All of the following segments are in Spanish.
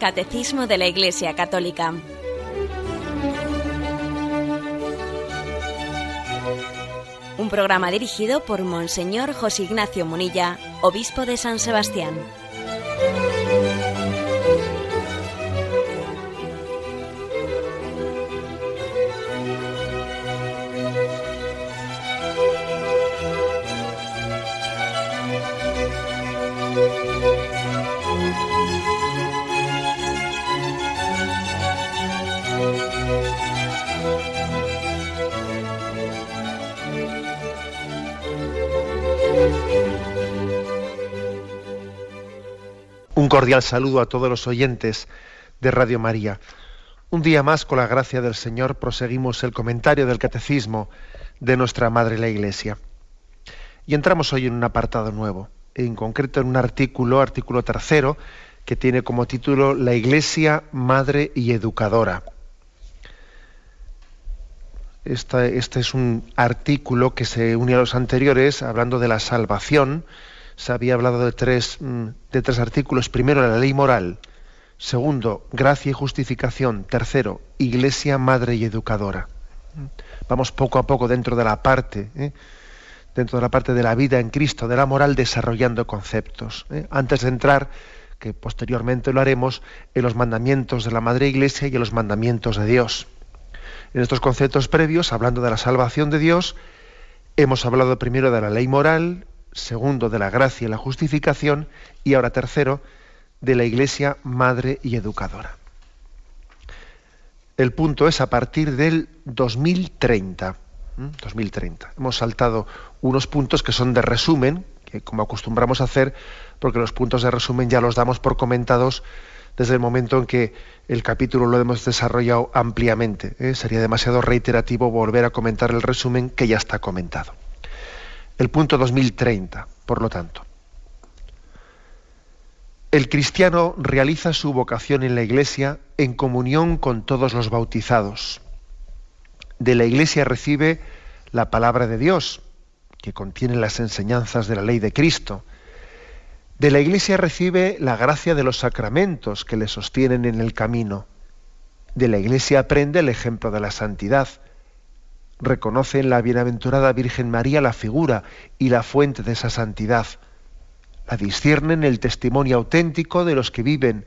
Catecismo de la Iglesia Católica. Un programa dirigido por Monseñor José Ignacio Munilla, obispo de San Sebastián. cordial saludo a todos los oyentes de Radio María. Un día más, con la gracia del Señor, proseguimos el comentario del Catecismo de nuestra Madre la Iglesia. Y entramos hoy en un apartado nuevo, en concreto en un artículo, artículo tercero, que tiene como título La Iglesia, Madre y Educadora. este es un artículo que se une a los anteriores, hablando de la salvación, se había hablado de tres, mm, de tres artículos. Primero, la ley moral. Segundo, gracia y justificación. Tercero, iglesia, madre y educadora. Vamos poco a poco dentro de la parte, ¿eh? dentro de la parte de la vida en Cristo, de la moral, desarrollando conceptos. ¿eh? Antes de entrar, que posteriormente lo haremos, en los mandamientos de la madre iglesia y en los mandamientos de Dios. En estos conceptos previos, hablando de la salvación de Dios, hemos hablado primero de la ley moral, segundo de la gracia y la justificación, y ahora tercero de la Iglesia madre y educadora. El punto es a partir del 2030. 2030. Hemos saltado unos puntos que son de resumen, que como acostumbramos a hacer, porque los puntos de resumen ya los damos por comentados desde el momento en que el capítulo lo hemos desarrollado ampliamente. ¿eh? Sería demasiado reiterativo volver a comentar el resumen que ya está comentado el punto 2030, por lo tanto. El cristiano realiza su vocación en la Iglesia en comunión con todos los bautizados. De la Iglesia recibe la palabra de Dios, que contiene las enseñanzas de la ley de Cristo. De la Iglesia recibe la gracia de los sacramentos que le sostienen en el camino. De la Iglesia aprende el ejemplo de la santidad reconoce en la bienaventurada Virgen María la figura y la fuente de esa santidad. La disciernen el testimonio auténtico de los que viven,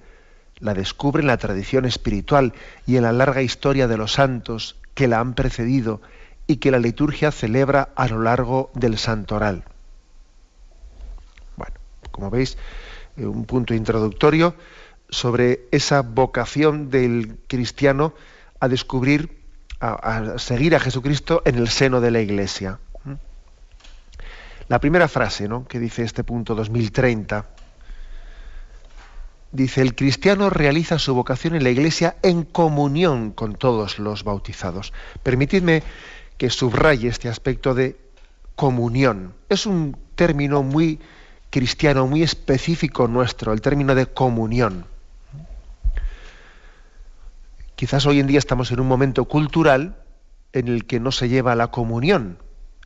la descubren la tradición espiritual y en la larga historia de los santos que la han precedido y que la liturgia celebra a lo largo del santoral. Bueno, como veis, eh, un punto introductorio sobre esa vocación del cristiano a descubrir a, seguir a Jesucristo en el seno de la Iglesia. La primera frase ¿no? que dice este punto 2030 dice, el cristiano realiza su vocación en la Iglesia en comunión con todos los bautizados. Permitidme que subraye este aspecto de comunión. Es un término muy cristiano, muy específico nuestro, el término de comunión. Quizás hoy en día estamos en un momento cultural en el que no se lleva la comunión,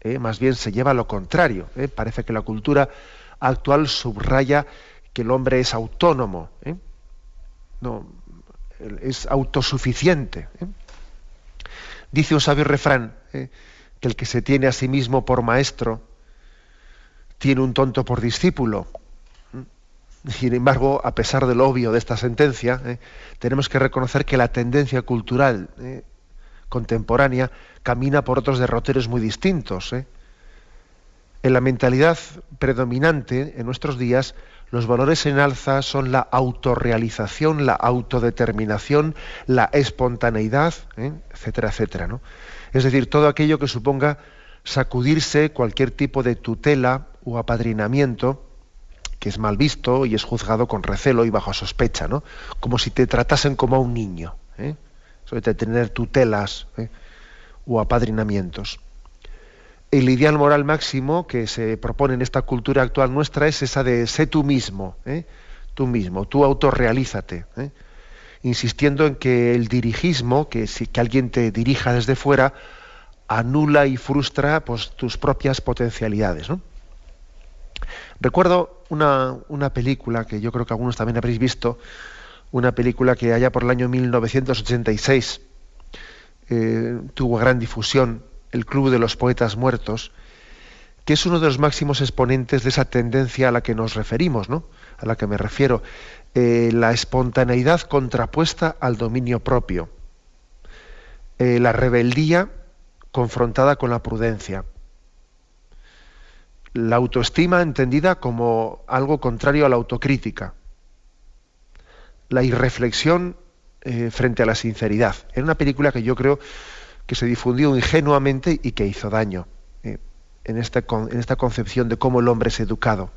¿eh? más bien se lleva lo contrario. ¿eh? Parece que la cultura actual subraya que el hombre es autónomo, ¿eh? es autosuficiente. Dice un sabio refrán que el que se tiene a sí mismo por maestro tiene un tonto por discípulo sin embargo, a pesar del obvio de esta sentencia, eh, tenemos que reconocer que la tendencia cultural eh, contemporánea camina por otros derroteros muy distintos. Eh. En la mentalidad predominante en nuestros días, los valores en alza son la autorrealización, la autodeterminación, la espontaneidad, etcétera, etcétera. Es decir, todo aquello que suponga sacudirse cualquier tipo de tutela o apadrinamiento, que es mal visto y es juzgado con recelo y bajo sospecha, ¿no? Como si te tratasen como a un niño, ¿eh? sobre tener tutelas ¿eh? o apadrinamientos. El ideal moral máximo que se propone en esta cultura actual nuestra es esa de sé tú mismo, ¿eh? tú mismo, tú autorrealízate, ¿eh? insistiendo en que el dirigismo, que, si, que alguien te dirija desde fuera, anula y frustra pues, tus propias potencialidades. ¿no? Recuerdo una, película que yo creo que algunos también habréis visto, una película que allá por el año 1986 eh, tuvo gran difusión, El Club de los Poetas Muertos, que es uno de los máximos exponentes de esa tendencia a la que nos referimos, ¿no? a la que me refiero, eh, la espontaneidad contrapuesta al dominio propio, eh, la rebeldía confrontada con la prudencia la autoestima entendida como algo contrario a la autocrítica, la irreflexión eh, frente a la sinceridad. Era una película que yo creo que se difundió ingenuamente y que hizo daño eh, en, en esta concepción de cómo el hombre es educado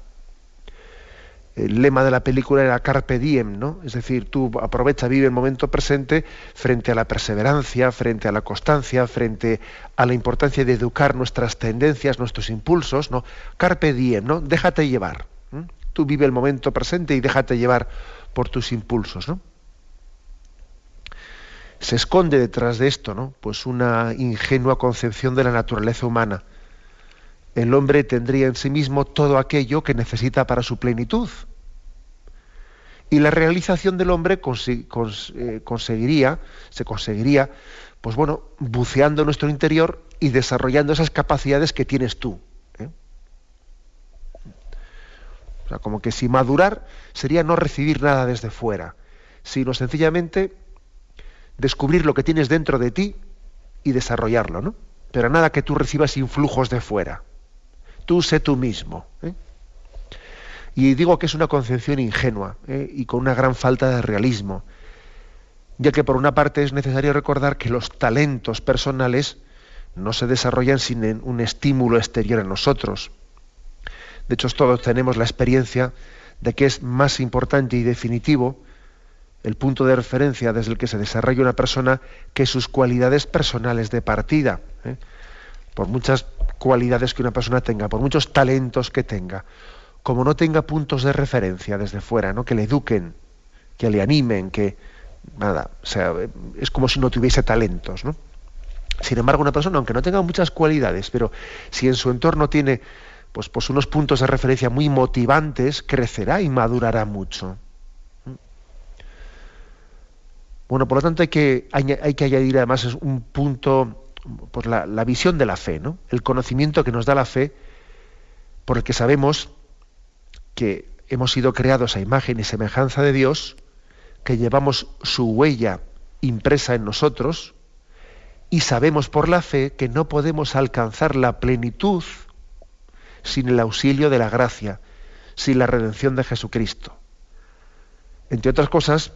el lema de la película era Carpe Diem, ¿no? Es decir, tú aprovecha, vive el momento presente frente a la perseverancia, frente a la constancia, frente a la importancia de educar nuestras tendencias, nuestros impulsos, ¿no? Carpe Diem, ¿no? Déjate llevar. Tú vive el momento presente y déjate llevar por tus impulsos, ¿no? Se esconde detrás de esto, ¿no? Pues una ingenua concepción de la naturaleza humana el hombre tendría en sí mismo todo aquello que necesita para su plenitud. Y la realización del hombre eh, conseguiría, se conseguiría, pues bueno, buceando nuestro interior y desarrollando esas capacidades que tienes tú. ¿eh? O sea, como que si madurar sería no recibir nada desde fuera, sino sencillamente descubrir lo que tienes dentro de ti y desarrollarlo, ¿no? Pero nada que tú recibas influjos de fuera tú sé tú mismo. ¿eh? Y digo que es una concepción ingenua ¿eh? y con una gran falta de realismo, ya que por una parte es necesario recordar que los talentos personales no se desarrollan sin un estímulo exterior en nosotros. De hecho, todos tenemos la experiencia de que es más importante y definitivo el punto de referencia desde el que se desarrolla una persona que sus cualidades personales de partida. ¿eh? Por muchas cualidades que una persona tenga, por muchos talentos que tenga, como no tenga puntos de referencia desde fuera, ¿no? que le eduquen, que le animen, que nada, o sea, es como si no tuviese talentos, ¿no? Sin embargo, una persona, aunque no tenga muchas cualidades, pero si en su entorno tiene pues, pues unos puntos de referencia muy motivantes, crecerá y madurará mucho. Bueno, por lo tanto hay que, hay, hay que añadir además un punto por la, la, visión de la fe, ¿no? el conocimiento que nos da la fe, por que sabemos que hemos sido creados a imagen y semejanza de Dios, que llevamos su huella impresa en nosotros, y sabemos por la fe que no podemos alcanzar la plenitud sin el auxilio de la gracia, sin la redención de Jesucristo. Entre otras cosas,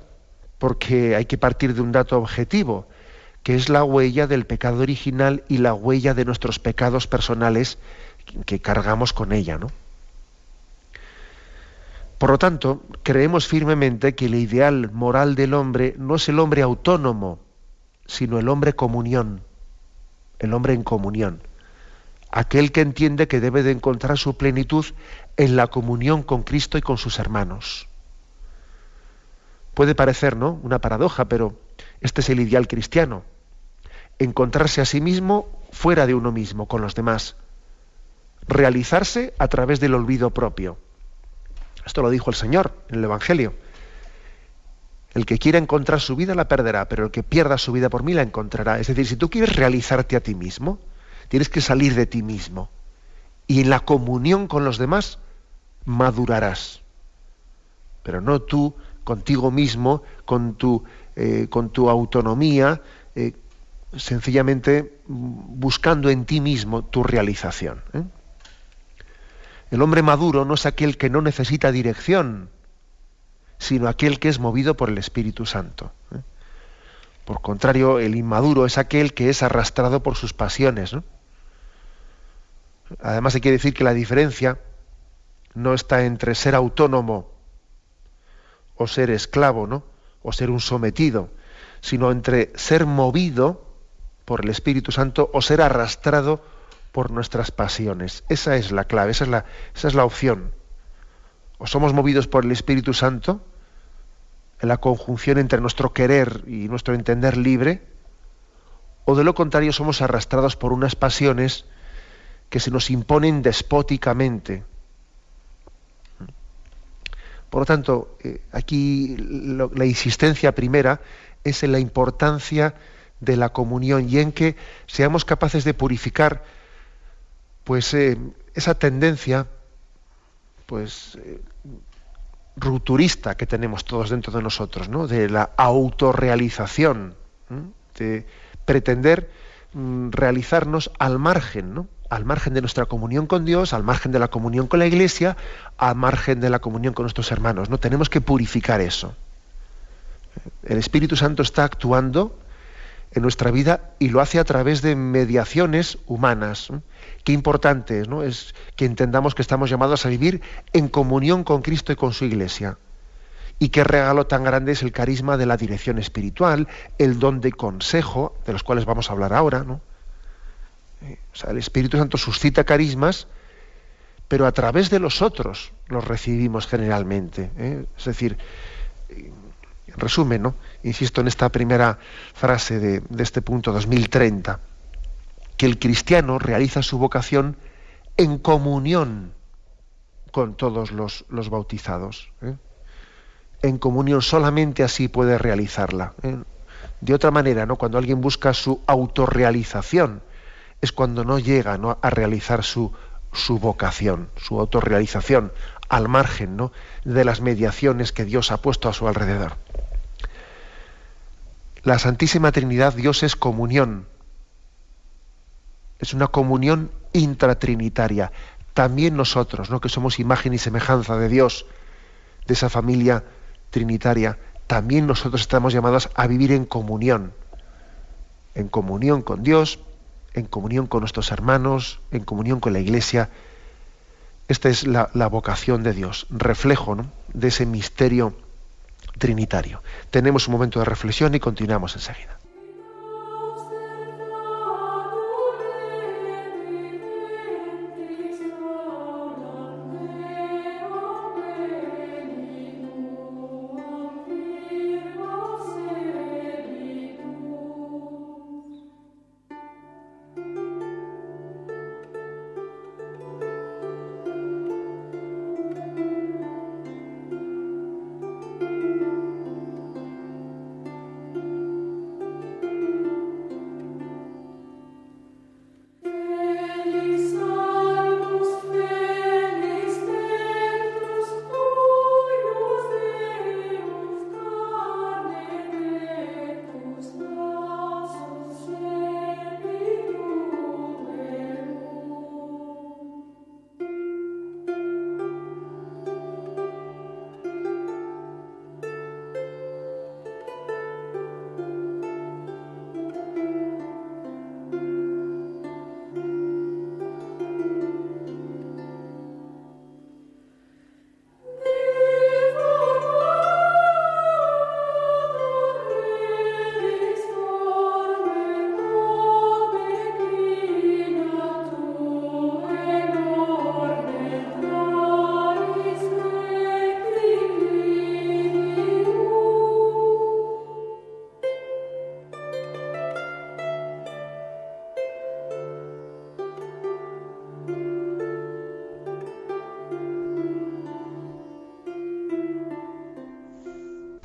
porque hay que partir de un dato objetivo, que es la huella del pecado original y la huella de nuestros pecados personales que cargamos con ella, ¿no? Por lo tanto, creemos firmemente que el ideal moral del hombre no es el hombre autónomo, sino el hombre comunión, el hombre en comunión, aquel que entiende que debe de encontrar su plenitud en la comunión con Cristo y con sus hermanos. Puede parecer, ¿no? Una paradoja, pero este es el ideal cristiano encontrarse a sí mismo fuera de uno mismo, con los demás, realizarse a través del olvido propio. Esto lo dijo el Señor en el Evangelio. El que quiera encontrar su vida la perderá, pero el que pierda su vida por mí la encontrará. Es decir, si tú quieres realizarte a ti mismo, tienes que salir de ti mismo. Y en la comunión con los demás madurarás. Pero no tú contigo mismo, con tu, eh, con tu autonomía, eh, sencillamente buscando en ti mismo tu realización. ¿eh? El hombre maduro no es aquel que no necesita dirección, sino aquel que es movido por el Espíritu Santo. ¿eh? Por contrario, el inmaduro es aquel que es arrastrado por sus pasiones. Además, se quiere decir que la diferencia no está entre ser autónomo o ser esclavo, ¿no? o ser un sometido, sino entre ser movido por el Espíritu Santo o ser arrastrado por nuestras pasiones. Esa es la clave, esa es la, esa es la opción. O somos movidos por el Espíritu Santo, en la conjunción entre nuestro querer y nuestro entender libre, o de lo contrario somos arrastrados por unas pasiones que se nos imponen despóticamente. Por lo tanto, eh, aquí la insistencia primera es en la importancia de la comunión y en que seamos capaces de purificar pues eh, esa tendencia pues eh, que tenemos todos dentro de nosotros, ¿no? de la autorrealización, de pretender mm, realizarnos al margen, al margen de nuestra comunión con Dios, al margen de la comunión con la Iglesia, al margen de la comunión con nuestros hermanos. No tenemos que purificar eso. El Espíritu Santo está actuando en nuestra vida y lo hace a través de mediaciones humanas. Qué importante ¿no? es que entendamos que estamos llamados a vivir en comunión con Cristo y con su Iglesia. Y qué regalo tan grande es el carisma de la dirección espiritual, el don de consejo, de los cuales vamos a hablar ahora. ¿no? Eh, el Espíritu Santo suscita carismas, pero a través de los otros los recibimos generalmente. ¿eh? Es decir, resumen, ¿no? insisto en esta primera frase de, este punto 2030, que el cristiano realiza su vocación en comunión con todos los, bautizados. ¿eh? En comunión solamente así puede realizarla. ¿eh? De otra manera, ¿no? cuando alguien busca su autorrealización, es cuando no llega a realizar su, su vocación, su autorrealización, al margen ¿no? de las mediaciones que Dios ha puesto a su alrededor. La Santísima Trinidad, Dios es comunión. Es una comunión intratrinitaria. También nosotros, ¿no? que somos imagen y semejanza de Dios, de esa familia trinitaria, también nosotros estamos llamados a vivir en comunión. En comunión con Dios, en comunión con nuestros hermanos, en comunión con la Iglesia. Esta es la, vocación de Dios, reflejo de ese misterio trinitario. Tenemos un momento de reflexión y continuamos enseguida.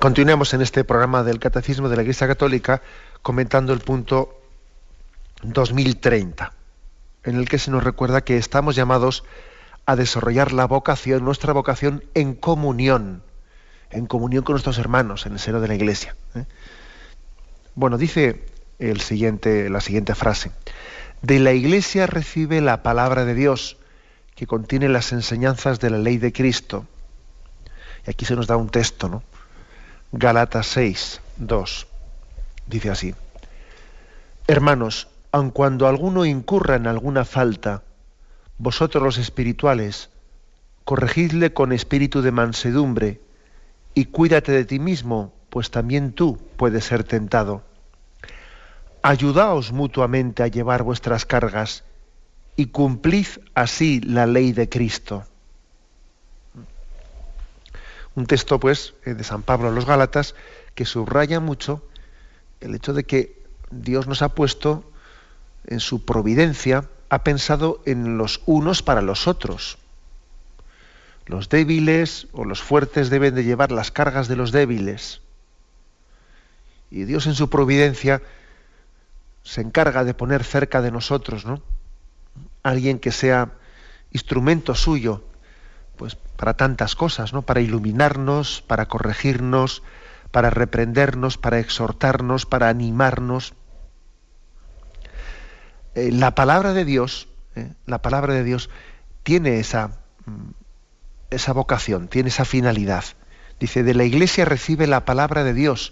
Continuemos en este programa del Catecismo de la Iglesia Católica comentando el punto 2030, en el que se nos recuerda que estamos llamados a desarrollar la vocación, nuestra vocación en comunión, en comunión con nuestros hermanos en el seno de la Iglesia. ¿eh? Bueno, dice el siguiente, la siguiente frase. De la Iglesia recibe la palabra de Dios, que contiene las enseñanzas de la ley de Cristo. Y aquí se nos da un texto, ¿no? Galatas 6, 2. Dice así, Hermanos, aun cuando alguno incurra en alguna falta, vosotros los espirituales, corregidle con espíritu de mansedumbre, y cuídate de ti mismo, pues también tú puedes ser tentado. Ayudaos mutuamente a llevar vuestras cargas, y cumplid así la ley de Cristo. Un texto, pues, eh, de San Pablo a los Gálatas, que subraya mucho el hecho de que Dios nos ha puesto en su providencia, ha pensado en los unos para los otros. Los débiles o los fuertes deben de llevar las cargas de los débiles. Y Dios en su providencia se encarga de poner cerca de nosotros, ¿no? Alguien que sea instrumento suyo pues para tantas cosas, ¿no? Para iluminarnos, para corregirnos, para reprendernos, para exhortarnos, para animarnos. Eh, la palabra de Dios, eh, la palabra de Dios tiene esa, mm, esa vocación, tiene esa finalidad. Dice, de la iglesia recibe la palabra de Dios,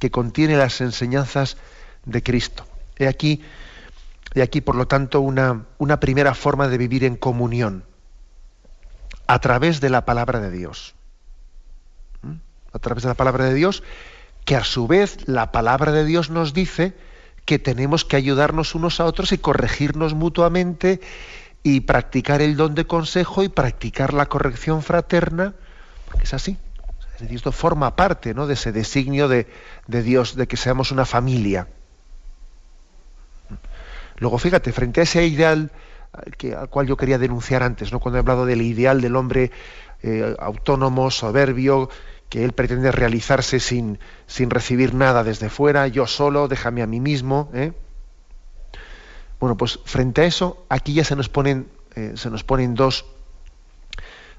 que contiene las enseñanzas de Cristo. He aquí, aquí por lo tanto, una, una primera forma de vivir en comunión a través de la palabra de Dios. ¿Mm? A través de la palabra de Dios, que a su vez la palabra de Dios nos dice que tenemos que ayudarnos unos a otros y corregirnos mutuamente y practicar el don de consejo y practicar la corrección fraterna, porque es así. Esto forma parte ¿no? de ese designio de, de Dios, de que seamos una familia. Luego, fíjate, frente a ese ideal al cual yo quería denunciar antes, ¿no? cuando he hablado del ideal del hombre eh, autónomo, soberbio, que él pretende realizarse sin, sin recibir nada desde fuera, yo solo, déjame a mí mismo. ¿eh? Bueno, pues frente a eso, aquí ya se nos ponen, eh, se nos ponen dos,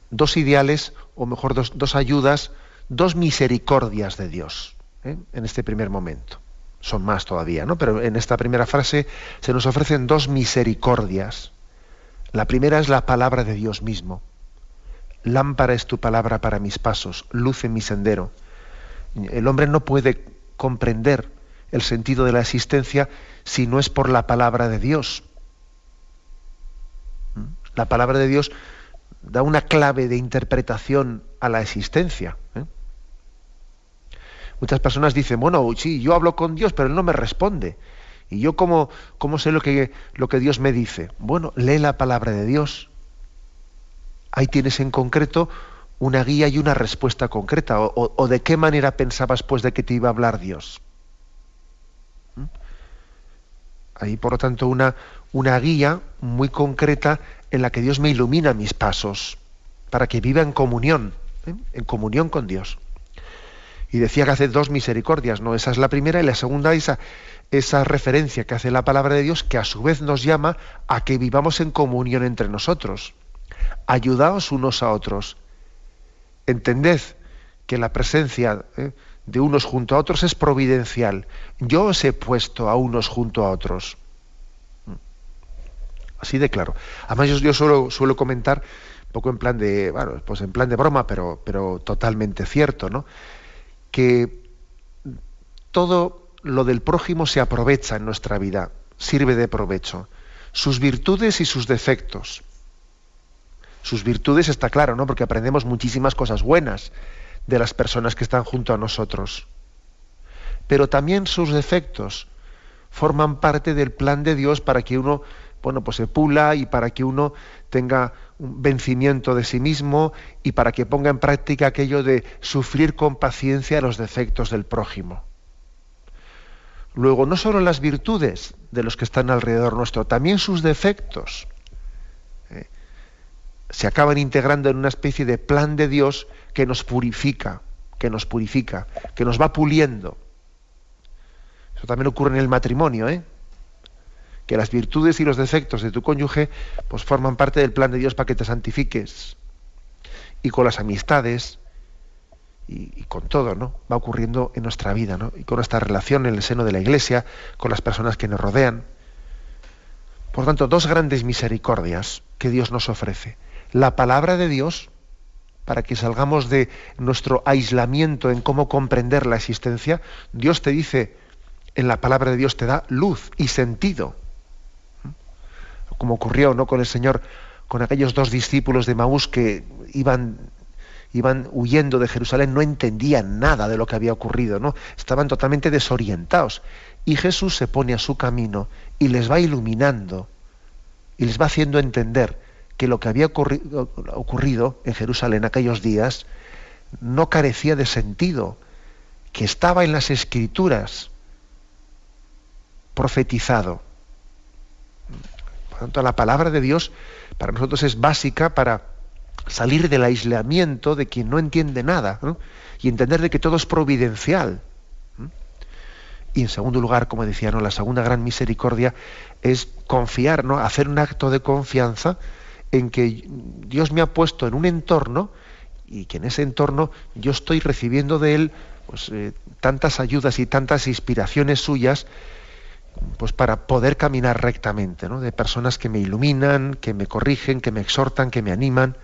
dos ideales, o mejor, dos, dos ayudas, dos misericordias de Dios en este primer momento son más todavía, ¿no? Pero en esta primera frase se nos ofrecen dos misericordias. La primera es la palabra de Dios mismo. Lámpara es tu palabra para mis pasos, luz en mi sendero. El hombre no puede comprender el sentido de la existencia si no es por la palabra de Dios. ¿Mm? La palabra de Dios da una clave de interpretación a la existencia. ¿eh? Muchas personas dicen, bueno, sí, yo hablo con Dios, pero Él no me responde. ¿Y yo cómo, sé lo que, lo que Dios me dice? Bueno, lee la palabra de Dios. Ahí tienes en concreto una guía y una respuesta concreta. O, de qué manera pensabas pues de que te iba a hablar Dios. ¿Mm? Ahí, por lo tanto, una, una guía muy concreta en la que Dios me ilumina mis pasos para que viva en comunión, ¿eh? en comunión con Dios. Y decía que hace dos misericordias, ¿no? Esa es la primera y la segunda esa, esa referencia que hace la palabra de Dios, que a su vez nos llama a que vivamos en comunión entre nosotros. Ayudaos unos a otros. Entended que la presencia eh, de unos junto a otros es providencial. Yo os he puesto a unos junto a otros. Mm. Así de claro. Además, yo, suelo, suelo comentar, un poco en plan de, bueno, pues en plan de broma, pero, pero totalmente cierto, ¿no? Que todo lo del prójimo se aprovecha en nuestra vida, sirve de provecho. Sus virtudes y sus defectos. Sus virtudes está claro, ¿no? Porque aprendemos muchísimas cosas buenas de las personas que están junto a nosotros. Pero también sus defectos forman parte del plan de Dios para que uno, bueno, pues se pula y para que uno tenga un vencimiento de sí mismo y para que ponga en práctica aquello de sufrir con paciencia los defectos del prójimo luego no solo las virtudes de los que están alrededor nuestro, también sus defectos ¿eh? se acaban integrando en una especie de plan de Dios que nos purifica, que nos purifica, que nos va puliendo. Eso también ocurre en el matrimonio, ¿eh? que las virtudes y los defectos de tu cónyuge pues forman parte del plan de Dios para que te santifiques. Y con las amistades, y, con todo, ¿no? Va ocurriendo en nuestra vida, ¿no? Y con nuestra relación en el seno de la Iglesia, con las personas que nos rodean. Por tanto, dos grandes misericordias que Dios nos ofrece. La palabra de Dios, para que salgamos de nuestro aislamiento en cómo comprender la existencia, Dios te dice, en la palabra de Dios te da luz y sentido. ¿Mm? Como ocurrió ¿no? con el Señor, con aquellos dos discípulos de Maús que iban iban huyendo de Jerusalén, no entendían nada de lo que había ocurrido, ¿no? Estaban totalmente desorientados. Y Jesús se pone a su camino y les va iluminando y les va haciendo entender que lo que había ocurrido en Jerusalén aquellos días no carecía de sentido, que estaba en las escrituras profetizado. Por lo tanto, la palabra de Dios para nosotros es básica para salir del aislamiento de quien no entiende nada y entender de que todo es providencial. Y en segundo lugar, como decía, la segunda gran misericordia es confiar, ¿no? hacer un acto de confianza en que Dios me ha puesto en un entorno y que en ese entorno yo estoy recibiendo de Él pues, eh, tantas ayudas y tantas inspiraciones suyas pues para poder caminar rectamente, de personas que me iluminan, que me corrigen, que me exhortan, que me animan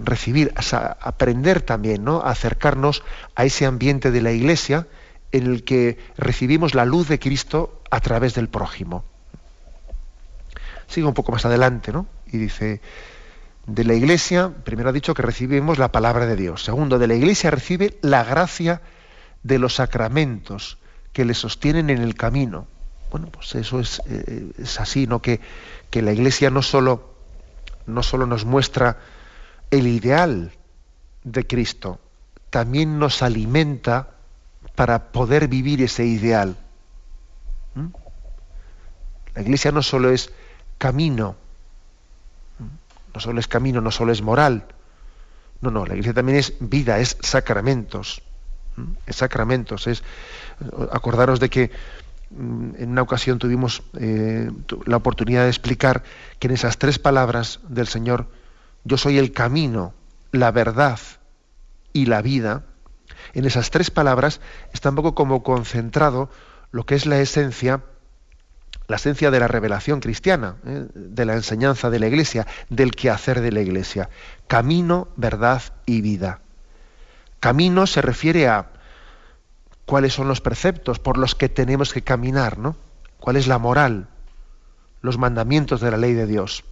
recibir, a aprender también, ¿no? acercarnos a ese ambiente de la iglesia en el que recibimos la luz de Cristo a través del prójimo. Sigo un poco más adelante, ¿no? Y dice, de la iglesia, primero ha dicho que recibimos la palabra de Dios. Segundo, de la iglesia recibe la gracia de los sacramentos que le sostienen en el camino. Bueno, pues eso es, eh, así, ¿no? Que, la iglesia no solo, no solo nos muestra el ideal de Cristo también nos alimenta para poder vivir ese ideal. ¿Mm? La iglesia no solo es camino, ¿Mm? no solo es camino, no solo es moral. No, no, la iglesia también es vida, es sacramentos. ¿Mm? Es sacramentos, es acordaros de que en una ocasión tuvimos eh, la oportunidad de explicar que en esas tres palabras del Señor yo soy el camino, la verdad y la vida, en esas tres palabras está un poco como concentrado lo que es la esencia, la esencia de la revelación cristiana, ¿eh? de la enseñanza de la Iglesia, del quehacer de la Iglesia. Camino, verdad y vida. Camino se refiere a cuáles son los preceptos por los que tenemos que caminar, ¿no? ¿Cuál es la moral? Los mandamientos de la ley de Dios.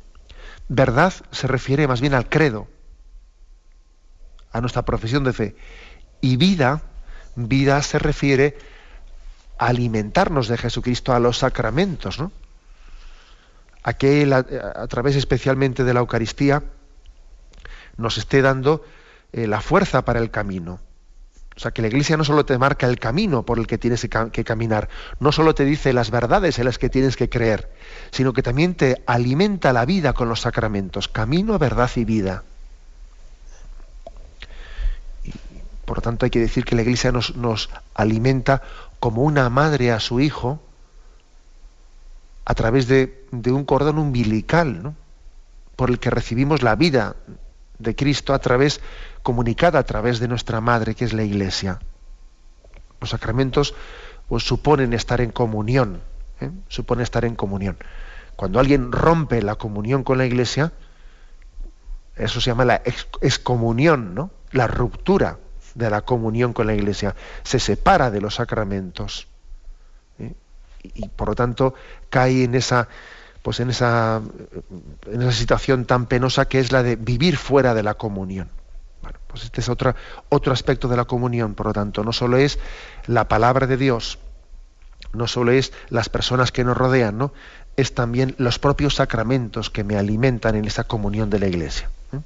Verdad se refiere más bien al credo, a nuestra profesión de fe. Y vida, vida se refiere a alimentarnos de Jesucristo, a los sacramentos, ¿no? A que a, través especialmente de la Eucaristía, nos esté dando eh, la fuerza para el camino. O sea, que la Iglesia no solo te marca el camino por el que tienes que, caminar, no solo te dice las verdades en las que tienes que creer, sino que también te alimenta la vida con los sacramentos, camino, verdad y vida. por lo tanto, hay que decir que la Iglesia nos, alimenta como una madre a su hijo a través de, un cordón umbilical, por el que recibimos la vida de Cristo a través, comunicada a través de nuestra madre, que es la Iglesia. Los sacramentos pues, suponen estar en comunión, ¿eh? supone estar en comunión. Cuando alguien rompe la comunión con la Iglesia, eso se llama la excomunión, ¿no? La ruptura de la comunión con la Iglesia. Se separa de los sacramentos. ¿eh? y por lo tanto cae en esa pues en esa, en esa situación tan penosa que es la de vivir fuera de la comunión. Bueno, pues este es otro, otro aspecto de la comunión, por lo tanto, no solo es la palabra de Dios, no solo es las personas que nos rodean, ¿no? es también los propios sacramentos que me alimentan en esa comunión de la iglesia. ¿eh?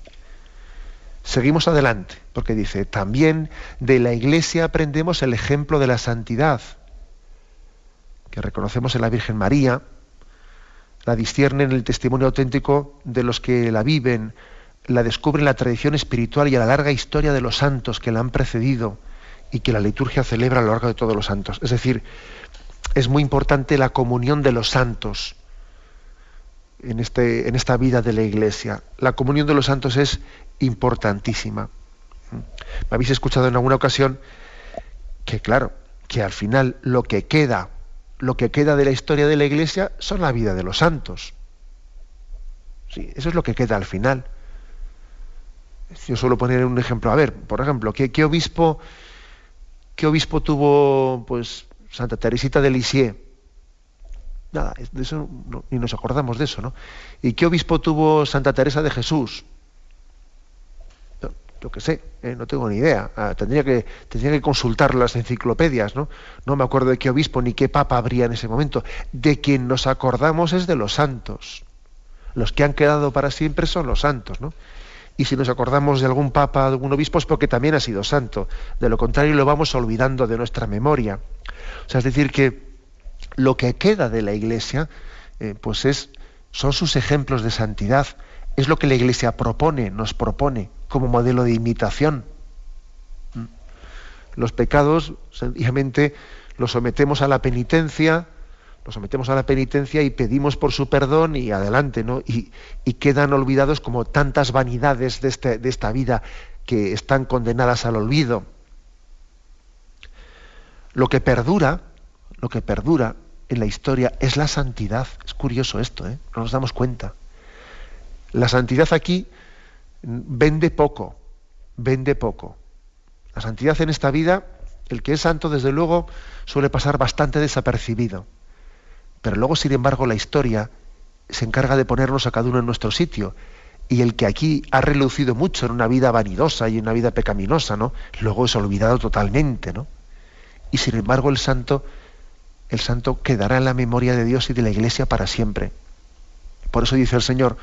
Seguimos adelante, porque dice, también de la iglesia aprendemos el ejemplo de la santidad, que reconocemos en la Virgen María, la disciernen el testimonio auténtico de los que la viven, la descubren la tradición espiritual y a la larga historia de los santos que la han precedido y que la liturgia celebra a lo largo de todos los santos. Es decir, es muy importante la comunión de los santos en, este, en esta vida de la Iglesia. La comunión de los santos es importantísima. ¿Mm? Me habéis escuchado en alguna ocasión que, claro, que al final lo que queda lo que queda de la historia de la Iglesia son la vida de los santos. Sí, eso es lo que queda al final. Yo suelo poner un ejemplo. A ver, por ejemplo, ¿qué, obispo, qué obispo tuvo pues, Santa Teresita de Lisieux? Nada, de eso ni nos acordamos de eso, ¿no? ¿Y qué obispo tuvo Santa Teresa de Jesús? yo qué sé, eh, no tengo ni idea. Ah, tendría, que, tendría que consultar las enciclopedias, ¿no? No me acuerdo de qué obispo ni qué papa habría en ese momento. De quien nos acordamos es de los santos. Los que han quedado para siempre son los santos, ¿no? Y si nos acordamos de algún papa, de algún obispo, es porque también ha sido santo. De lo contrario, lo vamos olvidando de nuestra memoria. O sea, es decir, que lo que queda de la Iglesia, eh, pues es, son sus ejemplos de santidad, es lo que la Iglesia propone, nos propone como modelo de imitación. Mm. Los pecados, sencillamente, los sometemos a la penitencia, los sometemos a la penitencia y pedimos por su perdón y adelante, ¿no? Y, quedan olvidados como tantas vanidades de, este, de esta vida que están condenadas al olvido. Lo que perdura, lo que perdura en la historia es la santidad. Es curioso esto, ¿eh? No nos damos cuenta. La santidad aquí vende poco, vende poco. La santidad en esta vida, el que es santo, desde luego, suele pasar bastante desapercibido. Pero luego, sin embargo, la historia se encarga de ponernos a cada uno en nuestro sitio. Y el que aquí ha relucido mucho en una vida vanidosa y en una vida pecaminosa, ¿no? Luego es olvidado totalmente, ¿no? Y sin embargo, el santo, el santo quedará en la memoria de Dios y de la Iglesia para siempre. Por eso dice el Señor,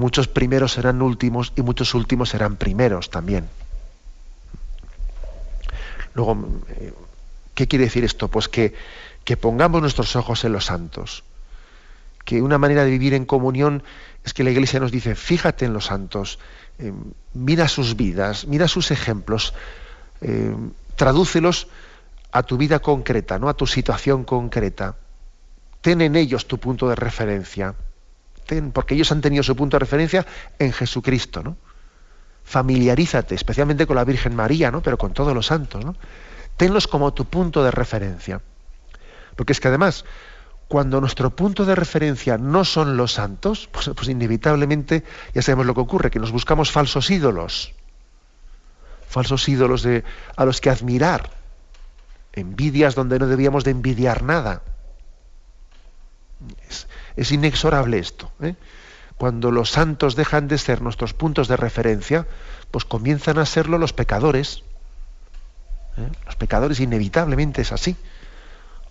muchos primeros serán últimos y muchos últimos serán primeros también. Luego, eh, ¿qué quiere decir esto? Pues que, que pongamos nuestros ojos en los santos. Que una manera de vivir en comunión es que la Iglesia nos dice, fíjate en los santos, eh, mira sus vidas, mira sus ejemplos, eh, tradúcelos a tu vida concreta, ¿no? a tu situación concreta. Ten en ellos tu punto de referencia porque ellos han tenido su punto de referencia en Jesucristo, ¿no? Familiarízate, especialmente con la Virgen María, ¿no? Pero con todos los santos, ¿no? Tenlos como tu punto de referencia. Porque es que además, cuando nuestro punto de referencia no son los santos, pues, pues, inevitablemente ya sabemos lo que ocurre, que nos buscamos falsos ídolos, falsos ídolos de, a los que admirar, envidias donde no debíamos de envidiar nada. Es, es inexorable esto. ¿eh? Cuando los santos dejan de ser nuestros puntos de referencia, pues comienzan a serlo los pecadores. ¿eh? Los pecadores inevitablemente es así.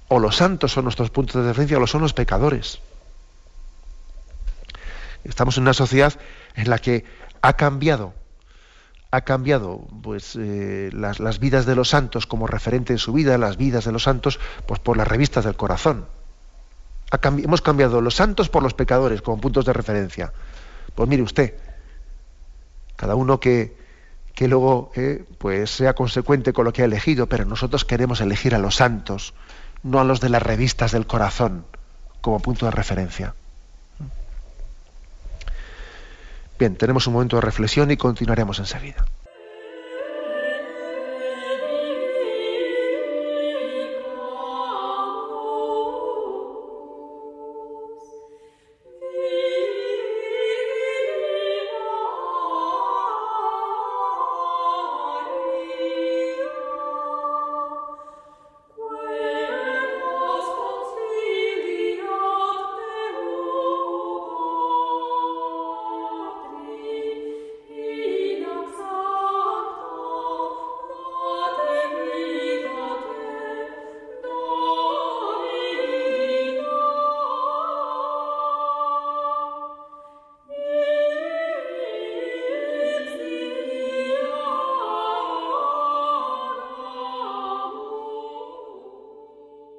O los santos son nuestros puntos de referencia o lo son los pecadores. Estamos en una sociedad en la que ha cambiado, ha cambiado pues, eh, las, las vidas de los santos como referente en su vida, las vidas de los santos, pues por las revistas del corazón hemos cambiado los santos por los pecadores como puntos de referencia. Pues mire usted, cada uno que, que luego eh, pues sea consecuente con lo que ha elegido, pero nosotros queremos elegir a los santos, no a los de las revistas del corazón como punto de referencia. Bien, tenemos un momento de reflexión y continuaremos enseguida.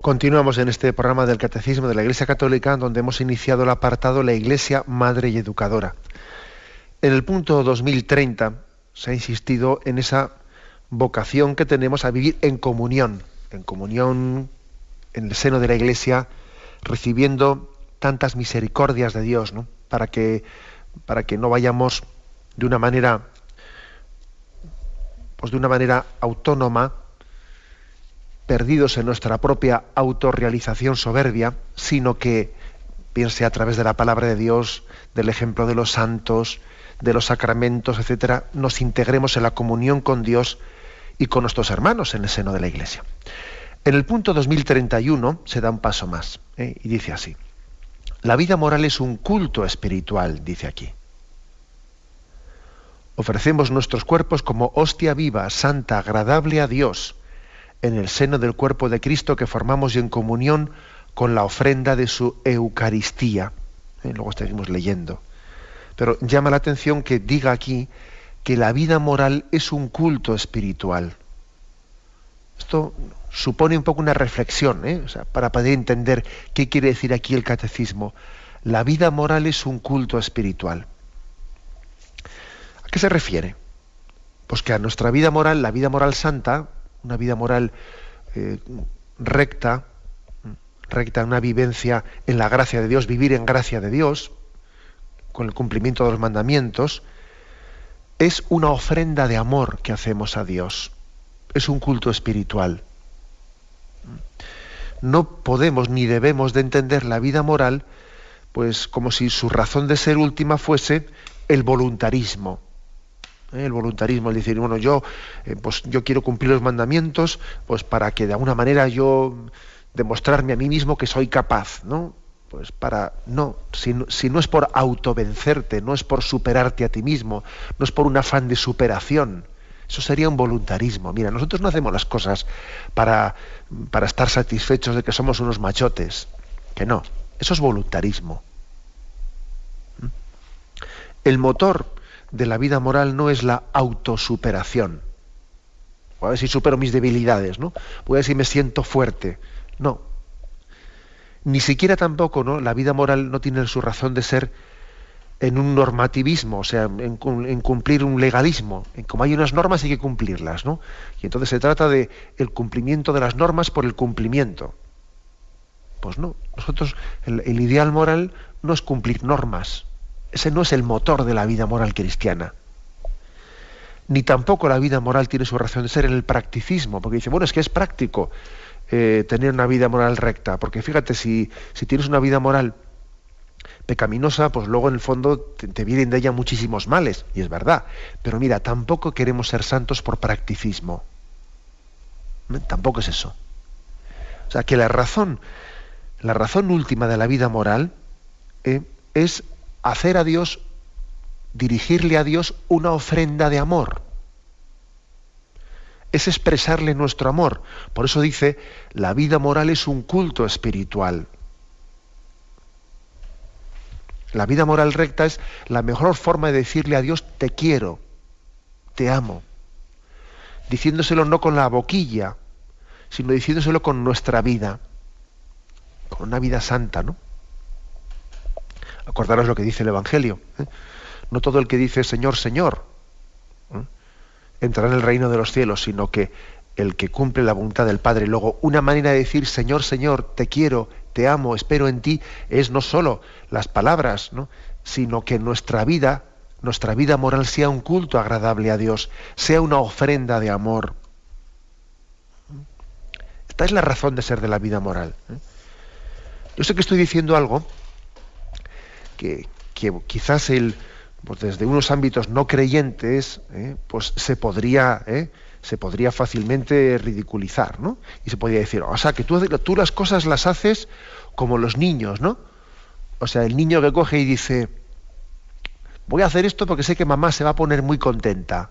Continuamos en este programa del Catecismo de la Iglesia Católica, donde hemos iniciado el apartado La Iglesia Madre y Educadora. En el punto 2030 se ha insistido en esa vocación que tenemos a vivir en comunión, en comunión en el seno de la Iglesia, recibiendo tantas misericordias de Dios, para, que, para que no vayamos de una manera, pues de una manera autónoma, perdidos en nuestra propia autorrealización soberbia, sino que piense a través de la palabra de Dios, del ejemplo de los santos, de los sacramentos, etcétera, nos integremos en la comunión con Dios y con nuestros hermanos en el seno de la Iglesia. En el punto 2031 se da un paso más ¿eh? y dice así: La vida moral es un culto espiritual, dice aquí. Ofrecemos nuestros cuerpos como hostia viva, santa, agradable a Dios en el seno del cuerpo de Cristo que formamos y en comunión con la ofrenda de su Eucaristía. Eh, luego estaremos leyendo. Pero llama la atención que diga aquí que la vida moral es un culto espiritual. Esto supone un poco una reflexión ¿eh? para poder entender qué quiere decir aquí el catecismo. La vida moral es un culto espiritual. ¿A qué se refiere? Pues que a nuestra vida moral, la vida moral santa, una vida moral eh, recta, recta, una vivencia en la gracia de Dios, vivir en gracia de Dios, con el cumplimiento de los mandamientos, es una ofrenda de amor que hacemos a Dios. Es un culto espiritual. No podemos ni debemos de entender la vida moral pues como si su razón de ser última fuese el voluntarismo. ¿eh? el voluntarismo, es decir, bueno, yo, eh, pues yo quiero cumplir los mandamientos, pues para que de alguna manera yo demostrarme a mí mismo que soy capaz, ¿no? Pues para, no, si, si no es por autovencerte, no es por superarte a ti mismo, no es por un afán de superación, eso sería un voluntarismo. Mira, nosotros no hacemos las cosas para, para, estar satisfechos de que somos unos machotes. Que no. Eso es voluntarismo. ¿Mm? El motor de la vida moral no es la autosuperación. Voy a si supero mis debilidades, ¿no? Voy a me siento fuerte. No. Ni siquiera tampoco, ¿no? La vida moral no tiene su razón de ser en un normativismo, o sea, en, cumplir un legalismo. Como hay unas normas hay que cumplirlas, ¿no? Y entonces se trata de el cumplimiento de las normas por el cumplimiento. Pues no, nosotros el ideal moral no es cumplir normas, ese no es el motor de la vida moral cristiana. Ni tampoco la vida moral tiene su razón de ser en el practicismo, porque dice, bueno, es que es práctico eh, tener una vida moral recta, porque fíjate, si, tienes una vida moral pecaminosa, pues luego en el fondo te, vienen de ella muchísimos males, y es verdad. Pero mira, tampoco queremos ser santos por practicismo. ¿Eh? Tampoco es eso. O sea, que la razón, la razón última de la vida moral eh, es hacer a Dios, dirigirle a Dios una ofrenda de amor. Es expresarle nuestro amor. Por eso dice, la vida moral es un culto espiritual. La vida moral recta es la mejor forma de decirle a Dios, te quiero, te amo. Diciéndoselo no con la boquilla, sino diciéndoselo con nuestra vida, con una vida santa, ¿no? Acordaros lo que dice el Evangelio. ¿eh? No todo el que dice Señor, Señor ¿eh? entrará en el reino de los cielos, sino que el que cumple la voluntad del Padre. Luego, una manera de decir Señor, Señor, te quiero, te amo, espero en ti, es no solo las palabras, sino que nuestra vida, nuestra vida moral sea un culto agradable a Dios, sea una ofrenda de amor. Esta es la razón de ser de la vida moral. ¿eh? Yo sé que estoy diciendo algo que, quizás él, pues desde unos ámbitos no creyentes, eh, pues se podría, eh, se podría fácilmente ridiculizar, ¿no? Y se podría decir, o sea, que tú, tú las cosas las haces como los niños, ¿no? O sea, el niño que coge y dice, voy a hacer esto porque sé que mamá se va a poner muy contenta.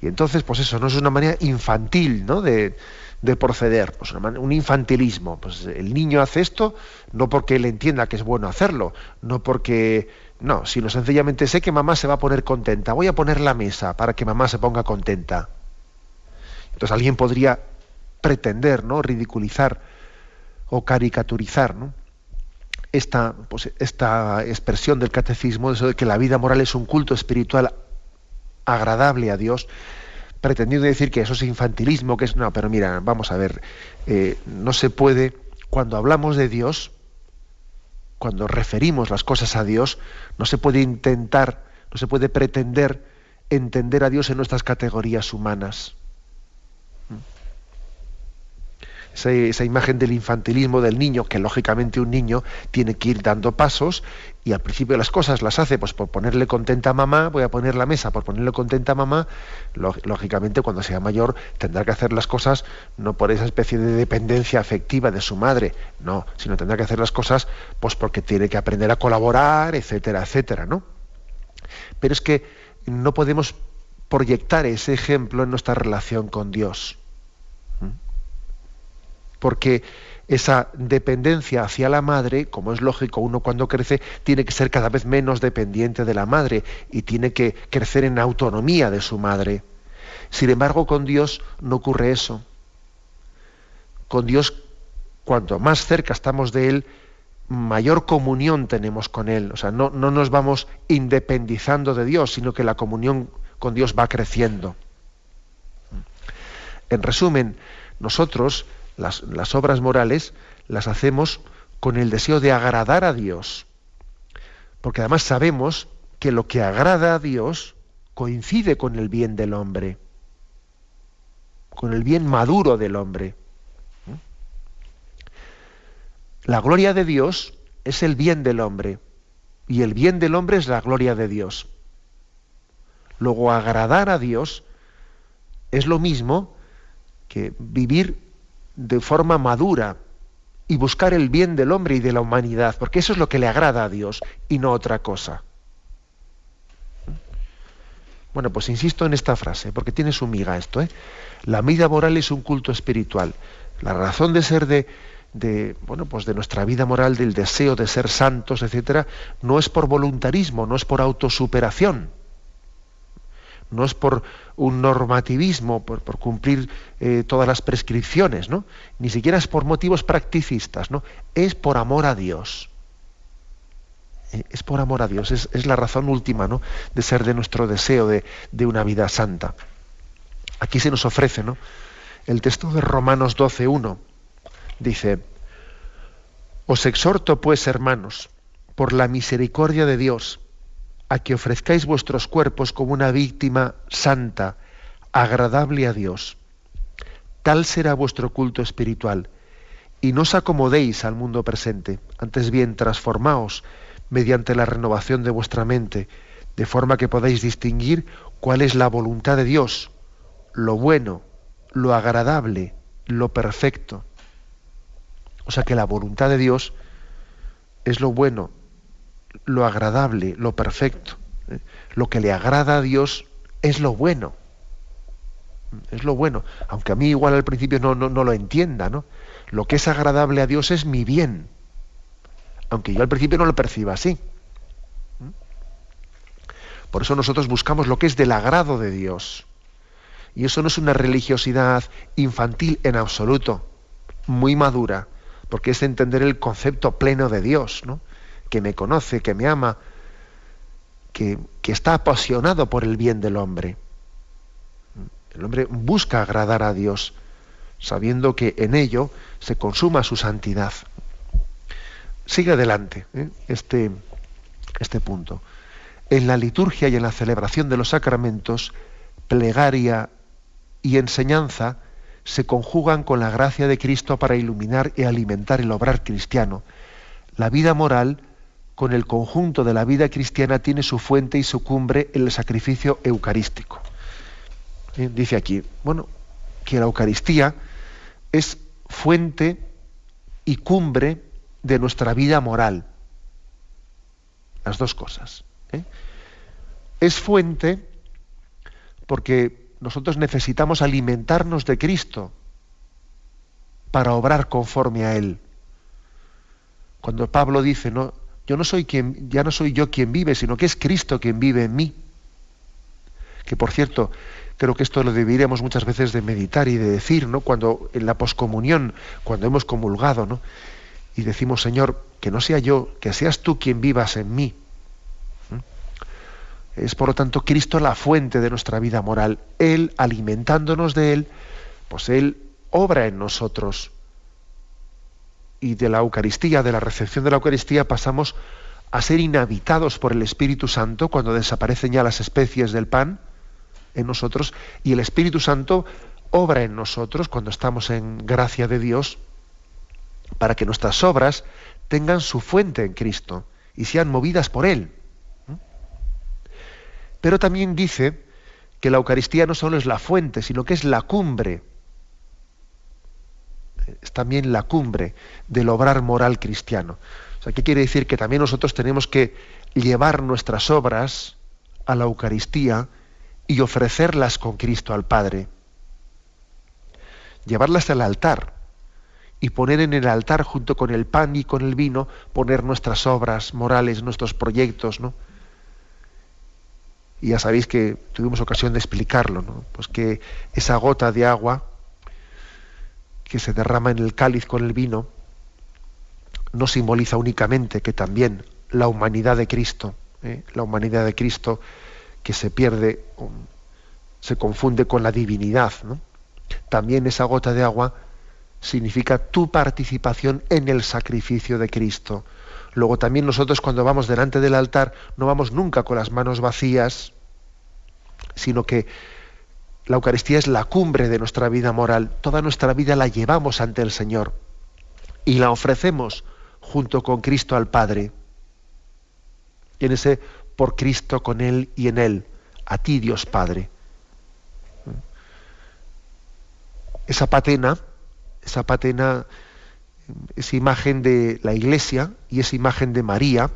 Y entonces, pues eso, ¿no? Es una manera infantil, ¿no? De, de proceder, pues un infantilismo. Pues el niño hace esto no porque él entienda que es bueno hacerlo, no porque no, sino sencillamente sé que mamá se va a poner contenta. Voy a poner la mesa para que mamá se ponga contenta. Entonces alguien podría pretender, ¿no? ridiculizar o caricaturizar, Esta, pues, esta expresión del catecismo, de que la vida moral es un culto espiritual agradable a Dios, pretendiendo decir que eso es infantilismo, que es... No, pero mira, vamos a ver, eh, no se puede, cuando hablamos de Dios, cuando referimos las cosas a Dios, no se puede intentar, no se puede pretender entender a Dios en nuestras categorías humanas. Mm. Esa, esa, imagen del infantilismo del niño, que lógicamente un niño tiene que ir dando pasos y al principio las cosas las hace pues por ponerle contenta a mamá, voy a poner la mesa por ponerle contenta a mamá, lógicamente cuando sea mayor tendrá que hacer las cosas no por esa especie de dependencia afectiva de su madre, no, sino tendrá que hacer las cosas pues porque tiene que aprender a colaborar, etcétera, etcétera, ¿no? Pero es que no podemos proyectar ese ejemplo en nuestra relación con Dios. Porque esa dependencia hacia la madre, como es lógico, uno cuando crece tiene que ser cada vez menos dependiente de la madre y tiene que crecer en autonomía de su madre. Sin embargo, con Dios no ocurre eso. Con Dios, cuanto más cerca estamos de Él, mayor comunión tenemos con Él. O sea, no, no nos vamos independizando de Dios, sino que la comunión con Dios va creciendo. En resumen, nosotros, las, obras morales las hacemos con el deseo de agradar a Dios. Porque además sabemos que lo que agrada a Dios coincide con el bien del hombre, con el bien maduro del hombre. ¿Mm? La gloria de Dios es el bien del hombre y el bien del hombre es la gloria de Dios. Luego agradar a Dios es lo mismo que vivir de forma madura y buscar el bien del hombre y de la humanidad, porque eso es lo que le agrada a Dios y no otra cosa. Bueno, pues insisto en esta frase, porque tiene su miga esto. ¿eh? La vida moral es un culto espiritual. La razón de ser de, de, bueno, pues de nuestra vida moral, del deseo de ser santos, etcétera, no es por voluntarismo, no es por autosuperación no es por un normativismo, por, cumplir eh, todas las prescripciones, Ni siquiera es por motivos practicistas, ¿no? Es por amor a Dios. Eh, es por amor a Dios, es, la razón última ¿no? de ser de nuestro deseo de, de una vida santa. Aquí se nos ofrece ¿no? el texto de Romanos 12.1. Dice, os exhorto pues, hermanos, por la misericordia de Dios, a que ofrezcáis vuestros cuerpos como una víctima santa, agradable a Dios. Tal será vuestro culto espiritual. Y no os acomodéis al mundo presente, antes bien transformaos mediante la renovación de vuestra mente, de forma que podáis distinguir cuál es la voluntad de Dios, lo bueno, lo agradable, lo perfecto. O sea que la voluntad de Dios es lo bueno, lo agradable, lo perfecto. ¿eh? Lo que le agrada a Dios es lo bueno. Es lo bueno. Aunque a mí igual al principio no, no lo entienda, ¿no? Lo que es agradable a Dios es mi bien. Aunque yo al principio no lo perciba así. ¿Mm? Por eso nosotros buscamos lo que es del agrado de Dios. Y eso no es una religiosidad infantil en absoluto, muy madura, porque es entender el concepto pleno de Dios, ¿no? que me conoce, que me ama, que, está apasionado por el bien del hombre. El hombre busca agradar a Dios, sabiendo que en ello se consuma su santidad. Sigue adelante ¿eh? este, este punto. En la liturgia y en la celebración de los sacramentos, plegaria y enseñanza se conjugan con la gracia de Cristo para iluminar y alimentar el obrar cristiano. La vida moral con el conjunto de la vida cristiana tiene su fuente y su cumbre en el sacrificio eucarístico. Eh, dice aquí, bueno, que la Eucaristía es fuente y cumbre de nuestra vida moral. Las dos cosas. ¿eh? Es fuente porque nosotros necesitamos alimentarnos de Cristo para obrar conforme a Él. Cuando Pablo dice, ¿no? Yo no soy quien, ya no soy yo quien vive, sino que es Cristo quien vive en mí. Que por cierto, creo que esto lo deberíamos muchas veces de meditar y de decir, ¿no? Cuando en la poscomunión, cuando hemos comulgado, ¿no? Y decimos, Señor, que no sea yo, que seas tú quien vivas en mí. ¿Mm? Es por lo tanto Cristo la fuente de nuestra vida moral. Él, alimentándonos de Él, pues Él obra en nosotros y de la Eucaristía, de la recepción de la Eucaristía, pasamos a ser inhabitados por el Espíritu Santo cuando desaparecen ya las especies del pan en nosotros y el Espíritu Santo obra en nosotros cuando estamos en gracia de Dios para que nuestras obras tengan su fuente en Cristo y sean movidas por Él. Pero también dice que la Eucaristía no solo es la fuente, sino que es la cumbre es también la cumbre del obrar moral cristiano. O sea, ¿qué quiere decir? Que también nosotros tenemos que llevar nuestras obras a la Eucaristía y ofrecerlas con Cristo al Padre. Llevarlas al altar y poner en el altar junto con el pan y con el vino, poner nuestras obras morales, nuestros proyectos, ¿no? Y ya sabéis que tuvimos ocasión de explicarlo, ¿no? Pues que esa gota de agua que se derrama en el cáliz con el vino no simboliza únicamente que también la humanidad de Cristo, ¿eh? la humanidad de Cristo que se pierde, se confunde con la divinidad, también esa gota de agua significa tu participación en el sacrificio de Cristo. Luego también nosotros cuando vamos delante del altar no vamos nunca con las manos vacías, sino que la Eucaristía es la cumbre de nuestra vida moral. Toda nuestra vida la llevamos ante el Señor y la ofrecemos junto con Cristo al Padre. Y en ese por Cristo, con Él y en Él, a ti Dios Padre. Esa patena, esa patena es imagen de la Iglesia y es imagen de María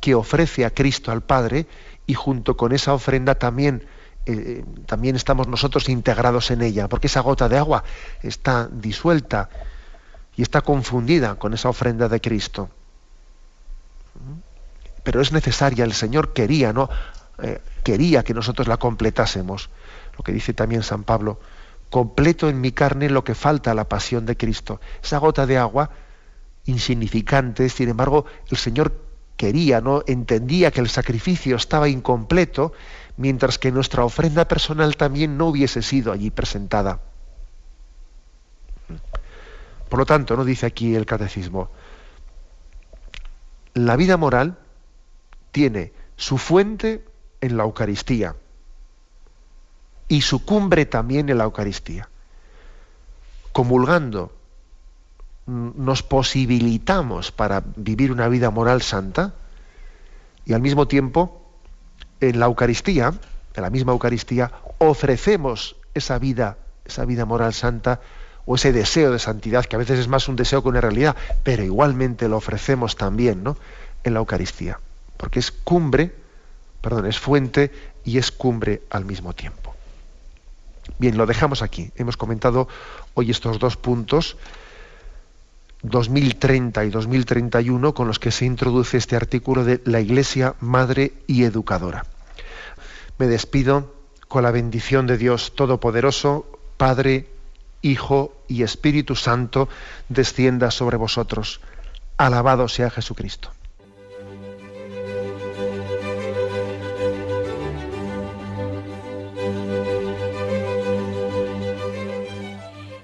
que ofrece a Cristo al Padre y junto con esa ofrenda también eh, también estamos nosotros integrados en ella, porque esa gota de agua está disuelta y está confundida con esa ofrenda de Cristo. Pero es necesaria, el Señor quería, ¿no? Eh, quería que nosotros la completásemos. Lo que dice también San Pablo, completo en mi carne lo que falta a la pasión de Cristo. Esa gota de agua insignificante, sin embargo, el Señor quería, ¿no? Entendía que el sacrificio estaba incompleto mientras que nuestra ofrenda personal también no hubiese sido allí presentada. Por lo tanto, no dice aquí el catecismo, la vida moral tiene su fuente en la Eucaristía y su cumbre también en la Eucaristía. Comulgando nos posibilitamos para vivir una vida moral santa y al mismo tiempo en la Eucaristía, en la misma Eucaristía, ofrecemos esa vida, esa vida moral santa o ese deseo de santidad, que a veces es más un deseo que una realidad, pero igualmente lo ofrecemos también ¿no? en la Eucaristía, porque es cumbre, perdón, es fuente y es cumbre al mismo tiempo. Bien, lo dejamos aquí. Hemos comentado hoy estos dos puntos 2030 y 2031 con los que se introduce este artículo de la Iglesia Madre y Educadora. Me despido con la bendición de Dios Todopoderoso, Padre, Hijo y Espíritu Santo, descienda sobre vosotros. Alabado sea Jesucristo.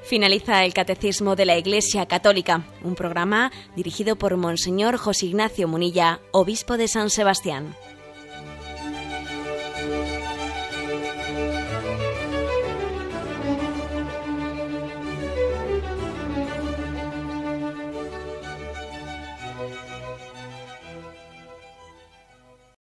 finaliza el Catecismo de la Iglesia Católica, un programa dirigido por Monseñor José Ignacio Munilla, obispo de San Sebastián.